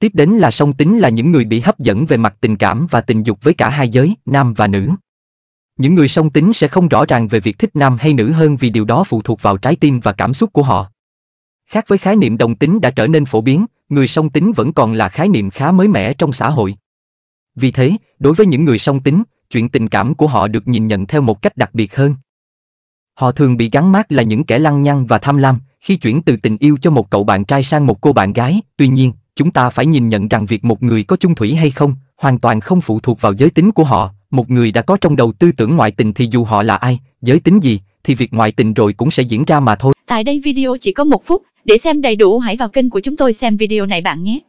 Tiếp đến là song tính là những người bị hấp dẫn về mặt tình cảm và tình dục với cả hai giới, nam và nữ. Những người song tính sẽ không rõ ràng về việc thích nam hay nữ hơn vì điều đó phụ thuộc vào trái tim và cảm xúc của họ. Khác với khái niệm đồng tính đã trở nên phổ biến, người song tính vẫn còn là khái niệm khá mới mẻ trong xã hội. Vì thế, đối với những người song tính, chuyện tình cảm của họ được nhìn nhận theo một cách đặc biệt hơn. Họ thường bị gắn mác là những kẻ lăng nhăng và tham lam khi chuyển từ tình yêu cho một cậu bạn trai sang một cô bạn gái, tuy nhiên, chúng ta phải nhìn nhận rằng việc một người có chung thủy hay không, hoàn toàn không phụ thuộc vào giới tính của họ, một người đã có trong đầu tư tưởng ngoại tình thì dù họ là ai, giới tính gì, thì việc ngoại tình rồi cũng sẽ diễn ra mà thôi. Tại đây video chỉ có một phút, để xem đầy đủ hãy vào kênh của chúng tôi xem video này bạn nhé.